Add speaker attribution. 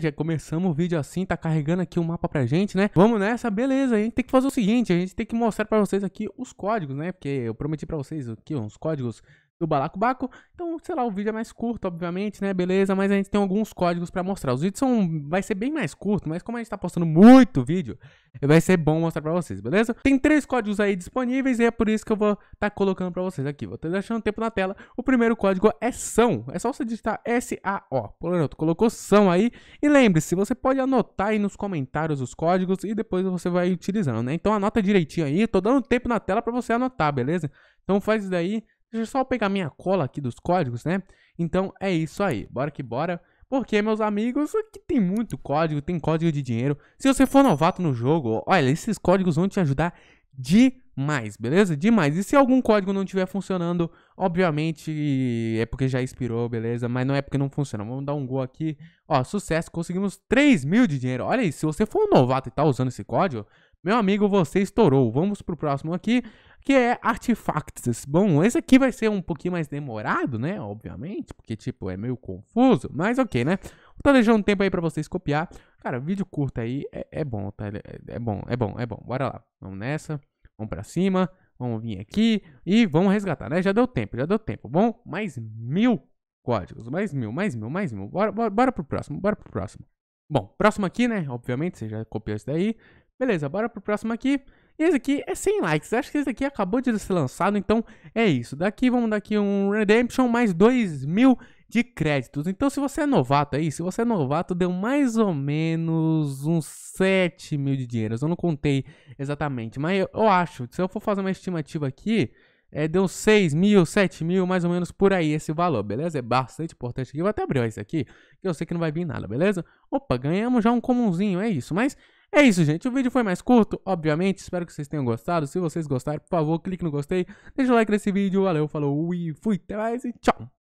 Speaker 1: Já começamos o vídeo assim, tá carregando aqui o mapa pra gente, né? Vamos nessa, beleza. A gente tem que fazer o seguinte, a gente tem que mostrar pra vocês aqui os códigos, né? Porque eu prometi pra vocês aqui uns códigos do Balacobaco. Então, sei lá, o vídeo é mais curto, obviamente, né? Beleza, mas a gente tem alguns códigos para mostrar. Os vídeos são vai ser bem mais curto, mas como a gente tá postando muito vídeo, vai ser bom mostrar para vocês, beleza? Tem três códigos aí disponíveis e é por isso que eu vou tá colocando para vocês aqui. Vou estar tá deixando tempo na tela. O primeiro código é são. É só você digitar S A O. Pronto, colocou são aí. E lembre-se, você pode anotar aí nos comentários os códigos e depois você vai utilizando, né? Então anota direitinho aí. Tô dando tempo na tela para você anotar, beleza? Então faz isso daí. Deixa eu só pegar minha cola aqui dos códigos, né? Então é isso aí, bora que bora. Porque, meus amigos, aqui tem muito código, tem código de dinheiro. Se você for novato no jogo, olha, esses códigos vão te ajudar demais, beleza? Demais. E se algum código não estiver funcionando, obviamente é porque já expirou, beleza? Mas não é porque não funciona. Vamos dar um gol aqui. Ó, sucesso, conseguimos 3 mil de dinheiro. Olha aí, se você for um novato e tá usando esse código, meu amigo, você estourou. Vamos pro próximo aqui que é Artifacts. Bom, esse aqui vai ser um pouquinho mais demorado, né? Obviamente, porque, tipo, é meio confuso, mas ok, né? Vou tá deixando um tempo aí pra vocês copiar. Cara, vídeo curto aí é, é bom, tá? É, é bom, é bom, é bom. Bora lá. Vamos nessa. Vamos pra cima. Vamos vir aqui e vamos resgatar, né? Já deu tempo, já deu tempo. Bom, mais mil códigos. Mais mil, mais mil, mais mil. Bora, bora, bora pro próximo, bora pro próximo. Bom, próximo aqui, né? Obviamente, você já copiou isso daí. Beleza, bora pro próximo aqui. E esse aqui é 100 likes. Acho que esse aqui acabou de ser lançado, então é isso. Daqui vamos daqui um Redemption mais 2 mil de créditos. Então se você é novato aí, se você é novato, deu mais ou menos uns 7 mil de dinheiro. Eu não contei exatamente, mas eu, acho, se eu for fazer uma estimativa aqui, é, deu 6 mil, 7 mil, mais ou menos por aí esse valor, beleza? É bastante importante aqui. Eu vou até abrir esse aqui, que eu sei que não vai vir nada, beleza? Opa, ganhamos já um comunzinho, é isso. Mas é isso, gente. O vídeo foi mais curto, obviamente. Espero que vocês tenham gostado. Se vocês gostaram, por favor, clique no gostei. Deixa o like nesse vídeo. Valeu, falou e fui. Até mais e tchau.